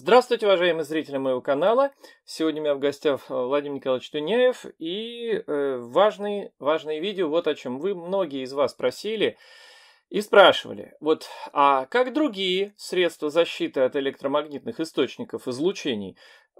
Здравствуйте, уважаемые зрители моего канала. Сегодня у меня в гостях э, Владимир Николаевич Туняев и э, важный, важное видео вот о чем вы многие из вас просили и спрашивали. Вот, а как другие средства защиты от электромагнитных источников излучений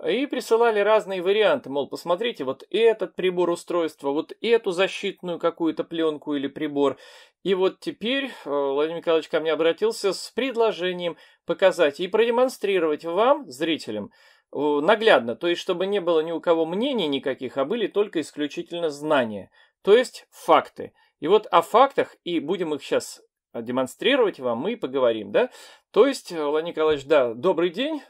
и присылали разные варианты, мол, посмотрите, вот этот прибор устройства, вот эту защитную какую-то пленку или прибор. И вот теперь э, Владимир Николаевич ко мне обратился с предложением показать и продемонстрировать вам, зрителям, э, наглядно, то есть чтобы не было ни у кого мнений никаких, а были только исключительно знания, то есть факты. И вот о фактах, и будем их сейчас э, демонстрировать вам, мы поговорим, да? То есть, Владимир Николаевич, да, добрый день,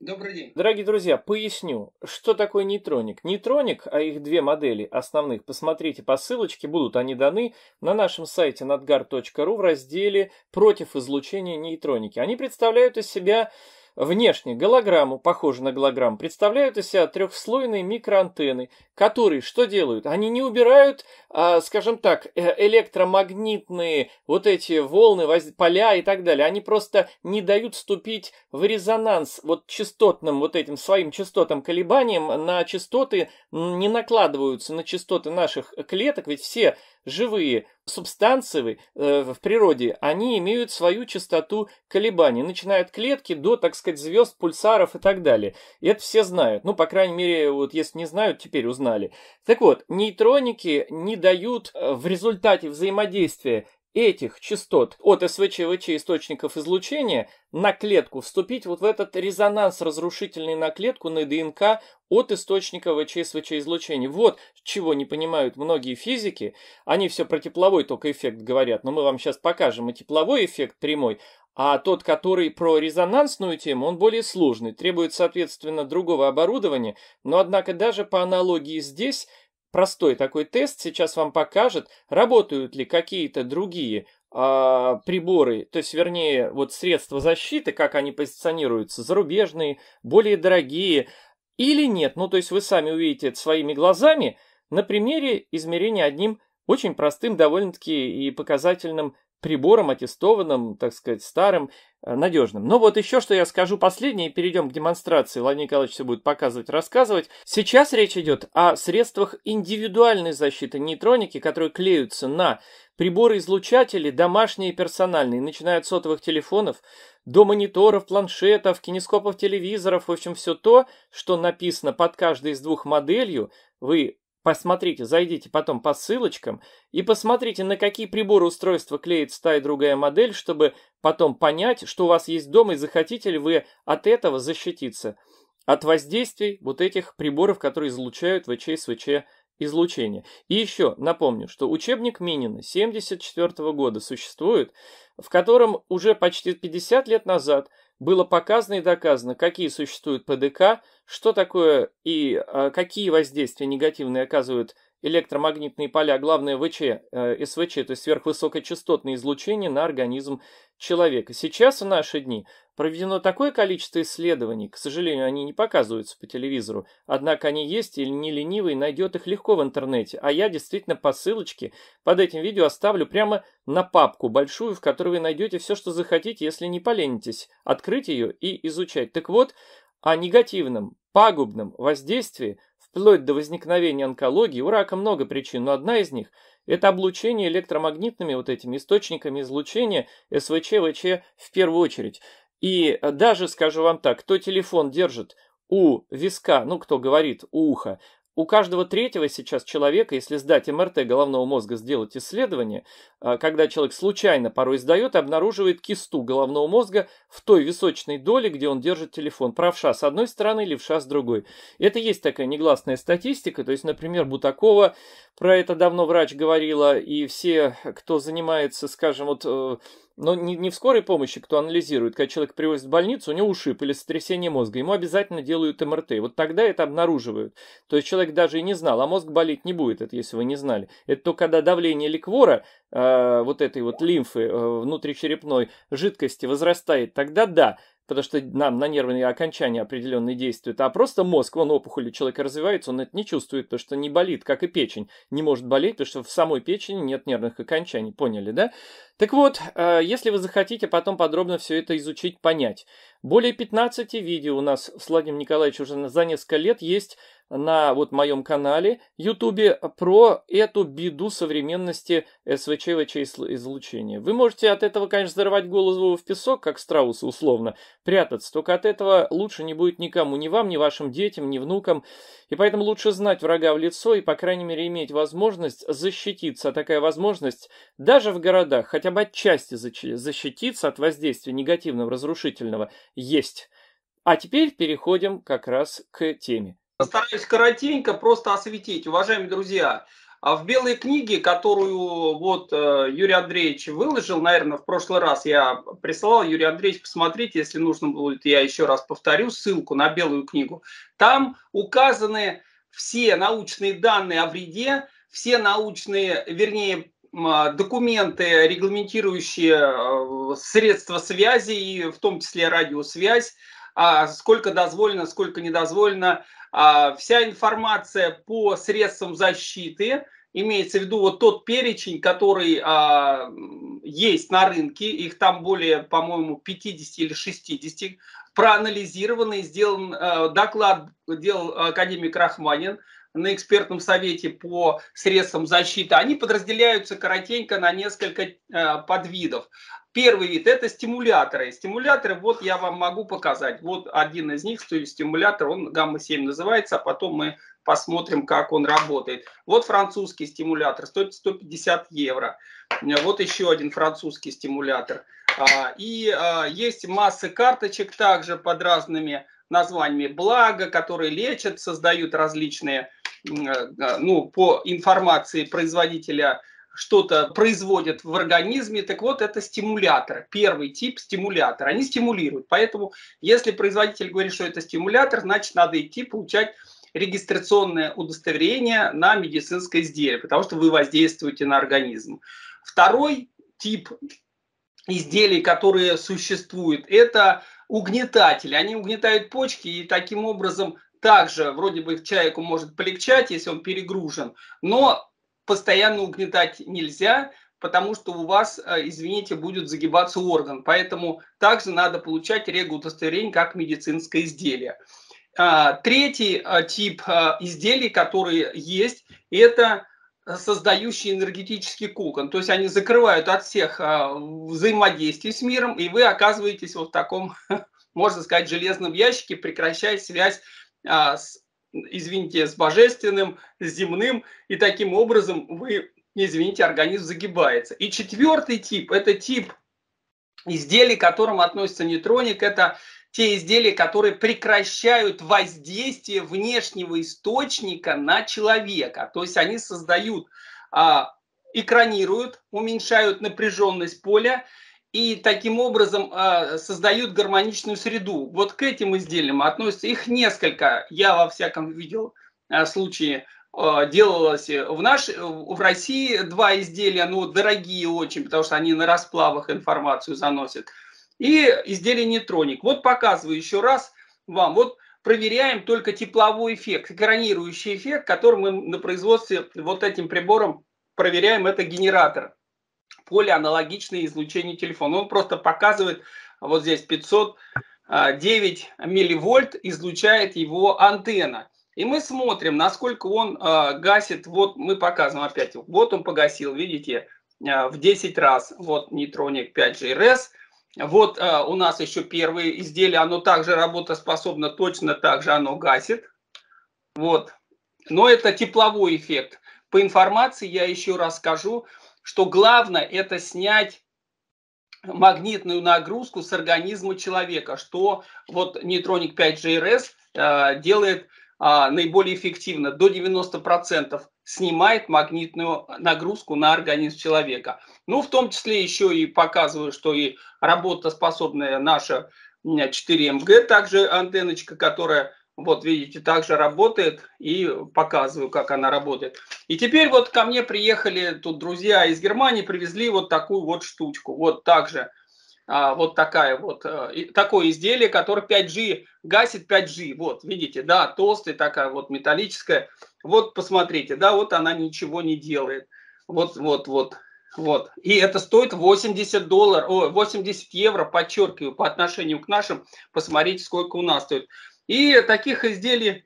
Добрый день. Дорогие друзья, поясню, что такое нейтроник. Нейтроник, а их две модели основных, посмотрите по ссылочке, будут они даны на нашем сайте надгар.ру в разделе «Против излучения нейтроники». Они представляют из себя Внешне голограмму, похожую на голограмму, представляют из себя трехслойные микроантенны, которые что делают? Они не убирают, э, скажем так, э, электромагнитные вот эти волны, поля и так далее. Они просто не дают вступить в резонанс вот частотным, вот этим своим частотам колебаниям на частоты, не накладываются на частоты наших клеток, ведь все живые субстанции э, в природе, они имеют свою частоту колебаний, начиная от клетки до, так сказать, звезд, пульсаров и так далее. И это все знают. Ну, по крайней мере, вот если не знают, теперь узнали. Так вот, нейтроники не дают э, в результате взаимодействия этих частот от СВЧ-ВЧ источников излучения на клетку вступить вот в этот резонанс разрушительный на клетку, на ДНК от источника ВЧ-СВЧ излучения. Вот чего не понимают многие физики. Они все про тепловой только эффект говорят, но мы вам сейчас покажем и тепловой эффект прямой, а тот, который про резонансную тему, он более сложный, требует, соответственно, другого оборудования, но, однако, даже по аналогии здесь – Простой такой тест сейчас вам покажет, работают ли какие-то другие э, приборы, то есть, вернее, вот средства защиты, как они позиционируются, зарубежные, более дорогие или нет. Ну, то есть вы сами увидите это своими глазами на примере измерения одним очень простым довольно-таки и показательным прибором, аттестованным, так сказать, старым, э, надежным. Но ну вот еще что я скажу последнее, и перейдем к демонстрации. Владимир Николаевич все будет показывать, рассказывать. Сейчас речь идет о средствах индивидуальной защиты нейтроники, которые клеются на приборы-излучатели, домашние и персональные, начиная от сотовых телефонов, до мониторов, планшетов, кинескопов, телевизоров, в общем, все то, что написано под каждой из двух моделью, вы Посмотрите, зайдите потом по ссылочкам и посмотрите, на какие приборы устройства клеится та и другая модель, чтобы потом понять, что у вас есть дома и захотите ли вы от этого защититься, от воздействий вот этих приборов, которые излучают ВЧ СВЧ излучение. И еще напомню, что учебник Минина 74 года существует, в котором уже почти 50 лет назад – было показано и доказано, какие существуют ПДК, что такое и а, какие воздействия негативные оказывают электромагнитные поля, главное ВЧ, э, СВЧ, то есть сверхвысокочастотное излучение на организм человека. Сейчас в наши дни проведено такое количество исследований, к сожалению, они не показываются по телевизору, однако они есть, и не ленивый найдет их легко в интернете, а я действительно по ссылочке под этим видео оставлю прямо на папку большую, в которой вы найдете все, что захотите, если не поленитесь, открыть ее и изучать. Так вот, о негативном, пагубном воздействии – вплоть до возникновения онкологии, у рака много причин, но одна из них – это облучение электромагнитными вот этими источниками излучения СВЧ, ВЧ в первую очередь. И даже, скажу вам так, кто телефон держит у виска, ну, кто говорит, у уха, у каждого третьего сейчас человека, если сдать МРТ головного мозга, сделать исследование, а, когда человек случайно порой сдает, обнаруживает кисту головного мозга в той височной доле, где он держит телефон. Правша с одной стороны, левша с другой. Это есть такая негласная статистика. То есть, например, Бутакова, про это давно врач говорила, и все, кто занимается, скажем, вот э, но не, не в скорой помощи, кто анализирует, когда человек привозят в больницу, у него ушиб или сотрясение мозга, ему обязательно делают МРТ. Вот тогда это обнаруживают. То есть человек даже и не знал, а мозг болеть не будет, это если вы не знали. Это то, когда давление ликвора, э, вот этой вот лимфы э, внутричерепной жидкости возрастает, тогда да, потому что нам на нервные окончания определенные действуют, а просто мозг, он опухоль у человека развивается, он это не чувствует, потому что не болит, как и печень. Не может болеть, потому что в самой печени нет нервных окончаний, поняли, да? Так вот, э, если вы захотите потом подробно все это изучить, понять. Более 15 видео у нас с Владимиром Николаевичем уже за несколько лет есть на вот моем канале YouTube про эту беду современности СВЧ-ВЧ излучения. Вы можете от этого, конечно, зарывать голову в песок, как страусы условно, прятаться, только от этого лучше не будет никому, ни вам, ни вашим детям, ни внукам. И поэтому лучше знать врага в лицо и, по крайней мере, иметь возможность защититься. такая возможность даже в городах, хотя бы отчасти защититься от воздействия негативного, разрушительного, есть. А теперь переходим как раз к теме. Постараюсь коротенько просто осветить. Уважаемые друзья, а в белой книге, которую вот э, Юрий Андреевич выложил, наверное, в прошлый раз я присылал, Юрий Андреевич, посмотрите, если нужно будет, я еще раз повторю ссылку на белую книгу. Там указаны все научные данные о вреде, все научные, вернее, а, документы, регламентирующие э, средства связи, и в том числе радиосвязь, а сколько дозволено, сколько недозволено, а, вся информация по средствам защиты, имеется в виду вот тот перечень, который а, есть на рынке, их там более, по-моему, 50 или 60, проанализированный, сделан а, доклад, делал академик Рахманин на экспертном совете по средствам защиты, они подразделяются коротенько на несколько э, подвидов. Первый вид – это стимуляторы. Стимуляторы, вот я вам могу показать. Вот один из них, то есть стимулятор, он гамма-7 называется, а потом мы посмотрим, как он работает. Вот французский стимулятор, стоит 150 евро. Вот еще один французский стимулятор. А, и а, есть массы карточек также под разными названиями «Благо», которые лечат, создают различные Э, ну, по информации производителя что-то производят в организме, так вот это стимулятор, первый тип стимулятор, они стимулируют. Поэтому если производитель говорит, что это стимулятор, значит надо идти получать регистрационное удостоверение на медицинское изделие, потому что вы воздействуете на организм. Второй тип изделий, которые существуют, это угнетатели. Они угнетают почки и таким образом также вроде бы человеку может полегчать, если он перегружен, но постоянно угнетать нельзя, потому что у вас, э, извините, будет загибаться орган. Поэтому также надо получать регудостоверение как медицинское изделие. А, третий э, тип э, изделий, которые есть, это создающие энергетический кокон. То есть они закрывают от всех взаимодействий с миром, и вы оказываетесь вот в таком, можно сказать, железном ящике, прекращая связь а, с, извините, с божественным, с земным, и таким образом вы, извините, организм загибается. И четвертый тип – это тип изделий, к которым относится нейтроник, это те изделия, которые прекращают воздействие внешнего источника на человека. То есть они создают, а, экранируют, уменьшают напряженность поля и таким образом э, создают гармоничную среду. Вот к этим изделиям относятся, их несколько, я во всяком видел а, а, э, случае, э, делалось в, нашей, в России два изделия, ну, дорогие очень, потому что они на расплавах информацию заносят, и изделие нейтроник. Вот показываю еще раз вам, вот проверяем только тепловой эффект, экранирующий эффект, который мы на производстве вот этим прибором проверяем, это генератор поле аналогичное излучению телефона. Он просто показывает а вот здесь 509 а, милливольт излучает его антенна. И мы смотрим, насколько он а, гасит. Вот мы показываем опять. Вот он погасил, видите, в 10 раз. Вот нейтроник 5GRS. Вот э, у нас еще первое изделие. Оно также работоспособно, точно так же оно гасит. Вот. Но это тепловой эффект. По информации я еще расскажу. скажу что главное это снять магнитную нагрузку с организма человека, что вот нейтроник 5GRS э, делает э, наиболее эффективно. До 90% снимает магнитную нагрузку на организм человека. Ну, в том числе еще и показываю, что и работоспособная наша 4МГ, также антенночка, которая вот видите, также работает и показываю, как она работает. И теперь вот ко мне приехали тут друзья из Германии, привезли вот такую вот штучку. Вот также а, вот такая вот, э, такое изделие, которое 5G гасит 5G. Вот, видите, да, толстая такая вот металлическая. Вот посмотрите, да, вот она ничего не делает. Вот, вот, вот, вот. И это стоит 80 долларов, 80 евро, подчеркиваю, по отношению к нашим. Посмотрите, сколько у нас стоит. И таких изделий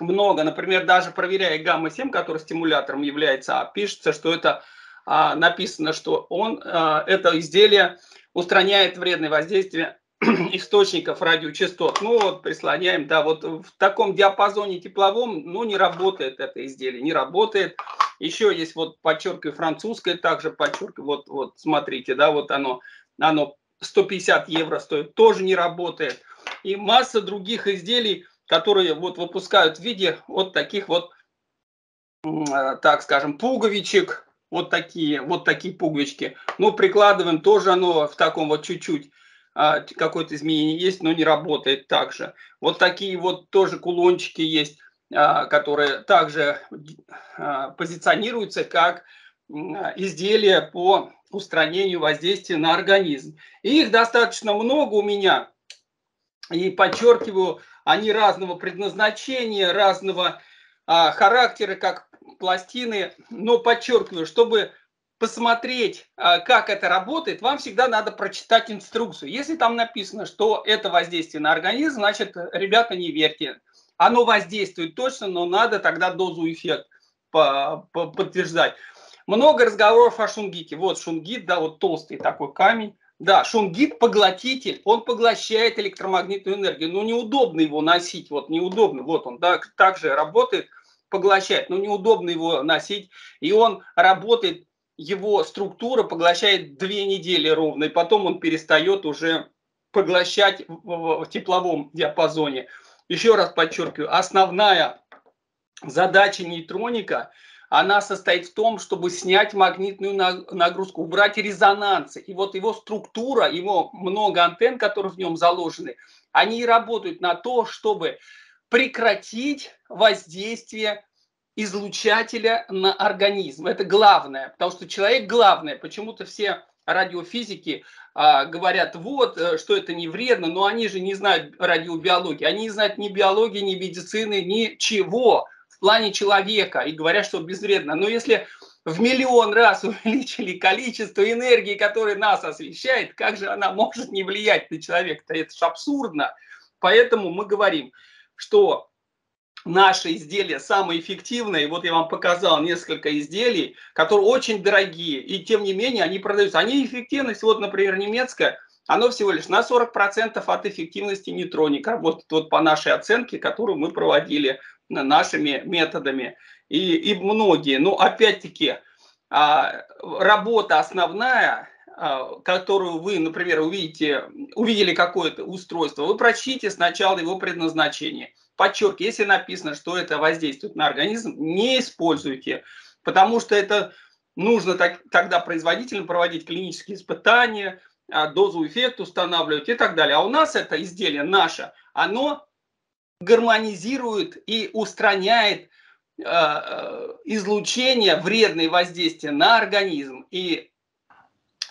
много. Например, даже проверяя гамма-7, который стимулятором является, а, пишется, что это а, написано, что он, а, это изделие устраняет вредное воздействие источников радиочастот. Ну вот прислоняем, да, вот в таком диапазоне тепловом, ну не работает это изделие, не работает. Еще есть вот подчеркиваю французское, также подчеркиваю, вот, вот смотрите, да, вот оно, оно 150 евро стоит, тоже не работает и масса других изделий, которые вот выпускают в виде вот таких вот, э, так скажем, пуговичек, вот такие, вот такие пуговички. Ну, прикладываем тоже оно в таком вот чуть-чуть а, какое-то изменение есть, но не работает так же. Вот такие вот тоже кулончики есть, а, которые также а, позиционируются как изделия по устранению воздействия на организм. И их достаточно много у меня. И подчеркиваю, они разного предназначения, разного а, характера, как пластины. Но подчеркиваю, чтобы посмотреть, а, как это работает, вам всегда надо прочитать инструкцию. Если там написано, что это воздействие на организм, значит, ребята, не верьте. Оно воздействует точно, но надо тогда дозу эффект по -по подтверждать. Много разговоров о шунгите. Вот шунгит, да, вот толстый такой камень. Да, шунгит поглотитель, он поглощает электромагнитную энергию, но ну, неудобно его носить, вот неудобно, вот он так также работает, поглощает, но ну, неудобно его носить, и он работает, его структура поглощает две недели ровно, и потом он перестает уже поглощать в, в тепловом диапазоне. Еще раз подчеркиваю, основная задача нейтроника – она состоит в том, чтобы снять магнитную нагрузку, убрать резонансы. И вот его структура, его много антенн, которые в нем заложены, они работают на то, чтобы прекратить воздействие излучателя на организм. Это главное, потому что человек главное. Почему-то все радиофизики а, говорят, вот, э, что это не вредно, но они же не знают радиобиологии, они не знают ни биологии, ни медицины, ничего в плане человека и говорят, что безвредно. Но если в миллион раз увеличили количество энергии, которая нас освещает, как же она может не влиять на человека Это же абсурдно. Поэтому мы говорим, что наши изделия самые эффективные. Вот я вам показал несколько изделий, которые очень дорогие, и тем не менее они продаются. Они эффективность, вот, например, немецкая, оно всего лишь на 40% от эффективности нейтроника работает вот по нашей оценке, которую мы проводили нашими методами и, и многие. Но ну, опять-таки а, работа основная, а, которую вы, например, увидите, увидели какое-то устройство, вы прочтите сначала его предназначение. Подчеркиваю, если написано, что это воздействует на организм, не используйте, потому что это нужно так, тогда производителям проводить клинические испытания, а, дозу эффект устанавливать и так далее. А у нас это изделие наше, оно гармонизирует и устраняет э, э, излучение, вредные воздействия на организм и,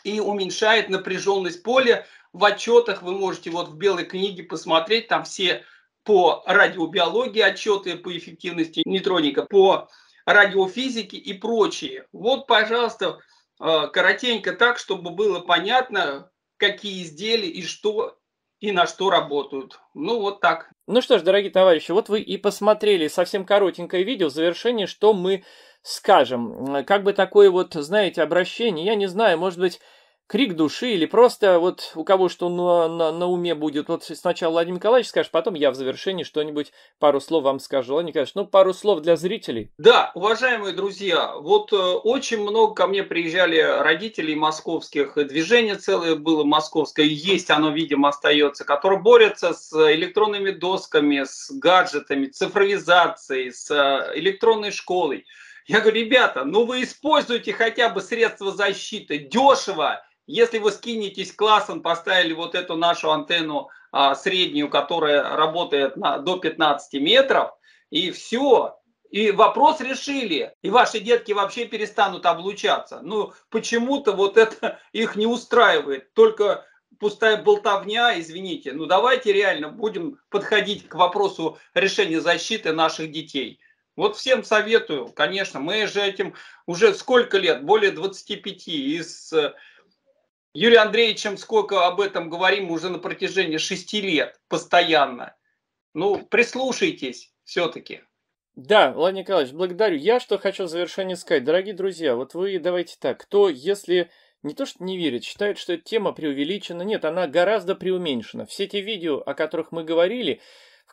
и уменьшает напряженность поля. В отчетах вы можете вот в белой книге посмотреть, там все по радиобиологии отчеты по эффективности нейтроника, по радиофизике и прочее. Вот, пожалуйста, э, коротенько так, чтобы было понятно, какие изделия и что и на что работают. Ну, вот так. Ну что ж, дорогие товарищи, вот вы и посмотрели совсем коротенькое видео в завершении, что мы скажем. Как бы такое вот, знаете, обращение, я не знаю, может быть, крик души или просто вот у кого что на, на, на уме будет. Вот сначала Владимир Николаевич скажет, потом я в завершении что-нибудь, пару слов вам скажу. Владимир Николаевич, ну пару слов для зрителей. Да, уважаемые друзья, вот э, очень много ко мне приезжали родителей московских, движение целое было московское, есть оно, видимо, остается, которые борются с электронными досками, с гаджетами, цифровизацией, с э, электронной школой. Я говорю, ребята, ну вы используйте хотя бы средства защиты дешево если вы скинетесь классом, поставили вот эту нашу антенну а, среднюю, которая работает на, до 15 метров, и все, и вопрос решили, и ваши детки вообще перестанут облучаться. Ну, почему-то вот это их не устраивает. Только пустая болтовня, извините. Ну, давайте реально будем подходить к вопросу решения защиты наших детей. Вот всем советую, конечно, мы же этим уже сколько лет, более 25 из Юрий Андреевичем сколько об этом говорим уже на протяжении шести лет постоянно. Ну, прислушайтесь все-таки. Да, Владимир Николаевич, благодарю. Я что хочу в завершение сказать. Дорогие друзья, вот вы давайте так. Кто, если не то что не верит, считает, что эта тема преувеличена, нет, она гораздо преуменьшена. Все те видео, о которых мы говорили,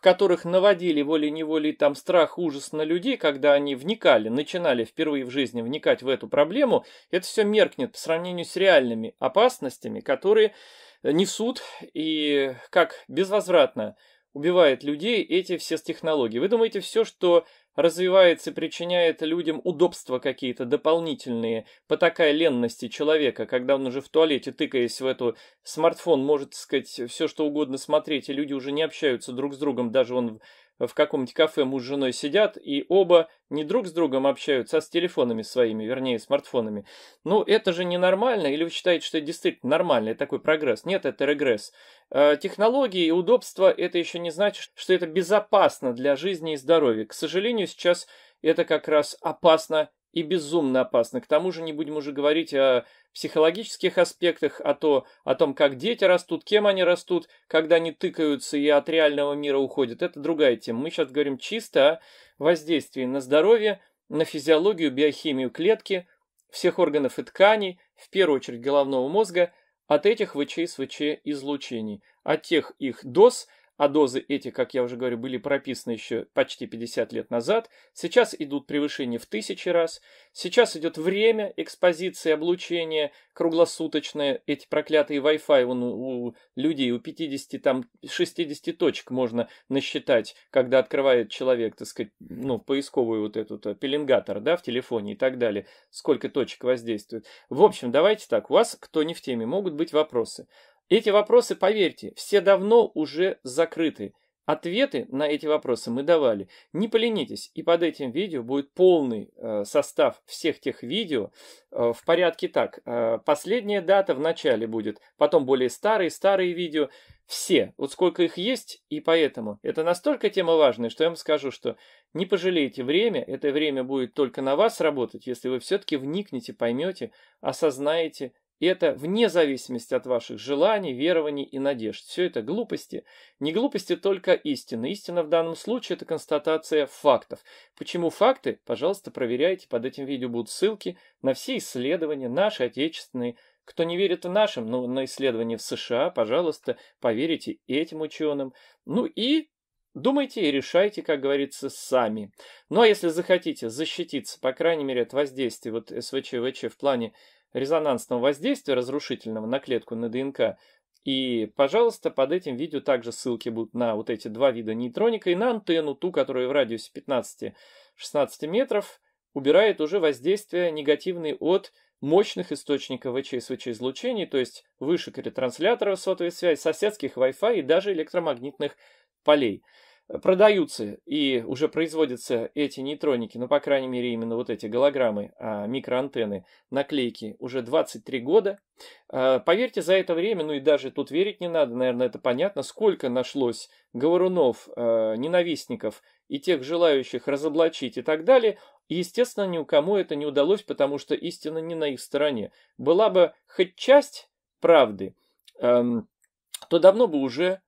которых наводили волей-неволей там страх, ужас на людей, когда они вникали, начинали впервые в жизни вникать в эту проблему, это все меркнет по сравнению с реальными опасностями, которые э, несут и как безвозвратно убивает людей эти все технологии. Вы думаете, все, что развивается и причиняет людям удобства какие-то дополнительные, по такой ленности человека, когда он уже в туалете, тыкаясь в эту смартфон, может, так сказать, все что угодно смотреть, и люди уже не общаются друг с другом, даже он в каком-нибудь кафе муж с женой сидят, и оба не друг с другом общаются, а с телефонами своими, вернее, смартфонами. Ну, это же ненормально, или вы считаете, что это действительно нормальный такой прогресс? Нет, это регресс. Э, технологии и удобства – это еще не значит, что это безопасно для жизни и здоровья. К сожалению, сейчас это как раз опасно и безумно опасно. К тому же не будем уже говорить о психологических аспектах, а то, о том, как дети растут, кем они растут, когда они тыкаются и от реального мира уходят. Это другая тема. Мы сейчас говорим чисто о воздействии на здоровье, на физиологию, биохимию клетки, всех органов и тканей, в первую очередь головного мозга, от этих ВЧ излучений, от тех их доз – а дозы эти, как я уже говорю, были прописаны еще почти 50 лет назад, сейчас идут превышения в тысячи раз, сейчас идет время экспозиции, облучения круглосуточное, эти проклятые Wi-Fi вон, ну, у людей, у 50, там, 60 точек можно насчитать, когда открывает человек, так сказать, ну, поисковую вот эту э, пеленгатор, да, в телефоне и так далее, сколько точек воздействует. В общем, давайте так, у вас, кто не в теме, могут быть вопросы. Эти вопросы, поверьте, все давно уже закрыты. Ответы на эти вопросы мы давали. Не поленитесь, и под этим видео будет полный э, состав всех тех видео э, в порядке так. Э, последняя дата в начале будет, потом более старые, старые видео. Все, вот сколько их есть, и поэтому это настолько тема важная, что я вам скажу, что не пожалейте время, это время будет только на вас работать, если вы все-таки вникнете, поймете, осознаете и это вне зависимости от ваших желаний, верований и надежд. Все это глупости. Не глупости, только истина. Истина в данном случае – это констатация фактов. Почему факты? Пожалуйста, проверяйте. Под этим видео будут ссылки на все исследования, наши отечественные. Кто не верит в нашим, но на исследования в США, пожалуйста, поверите этим ученым. Ну и Думайте и решайте, как говорится, сами. Ну а если захотите защититься, по крайней мере, от воздействия вот СВЧ-ВЧ в плане резонансного воздействия разрушительного на клетку на ДНК. И, пожалуйста, под этим видео также ссылки будут на вот эти два вида нейтроника и на антенну, ту, которая в радиусе 15-16 метров убирает уже воздействие негативные от мощных источников ВЧСВЧ излучений, то есть вышек ретрансляторов сотовой связи, соседских Wi-Fi и даже электромагнитных полей продаются и уже производятся эти нейтроники, ну, по крайней мере, именно вот эти голограммы, а, микроантенны, наклейки уже 23 года. А, поверьте, за это время, ну и даже тут верить не надо, наверное, это понятно, сколько нашлось говорунов, а, ненавистников и тех желающих разоблачить и так далее, и, естественно, ни у кому это не удалось, потому что истина не на их стороне. Была бы хоть часть правды, то давно бы уже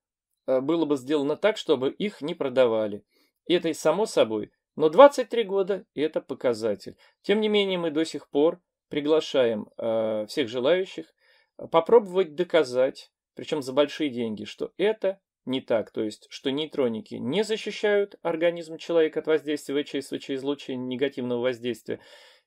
Э, было бы сделано так, чтобы их не продавали. Это и само собой. Но 23 года – это показатель. Тем не менее, мы до сих пор приглашаем э, всех желающих э, попробовать доказать, причем за большие деньги, что это не так, то есть, что нейтроники не защищают организм человека от воздействия ВЧСВЧ излучения негативного воздействия,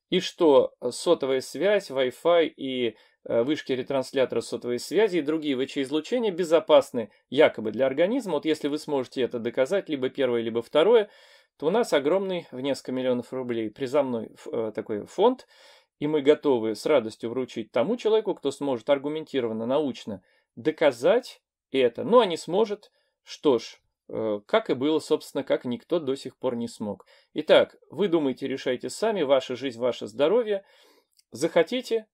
и что э, сотовая связь, Wi-Fi и Э, вышки ретранслятора сотовой связи и другие ВЧ-излучения безопасны якобы для организма. Вот если вы сможете это доказать, либо первое, либо второе, то у нас огромный в несколько миллионов рублей призамной э, такой фонд, и мы готовы с радостью вручить тому человеку, кто сможет аргументированно, научно доказать это. Но ну, а не сможет, что ж, э, как и было, собственно, как никто до сих пор не смог. Итак, вы думаете, решайте сами, ваша жизнь, ваше здоровье. Захотите,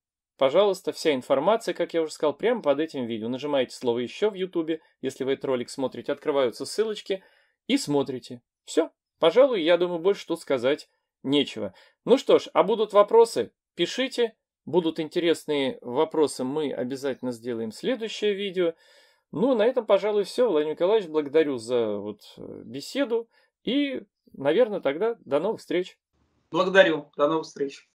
Пожалуйста, вся информация, как я уже сказал, прямо под этим видео. Нажимаете слово «Еще» в YouTube, если вы этот ролик смотрите, открываются ссылочки и смотрите. Все. Пожалуй, я думаю, больше тут сказать нечего. Ну что ж, а будут вопросы, пишите. Будут интересные вопросы, мы обязательно сделаем следующее видео. Ну, на этом, пожалуй, все. Владимир Николаевич, благодарю за вот э, беседу. И, наверное, тогда до новых встреч. Благодарю. До новых встреч.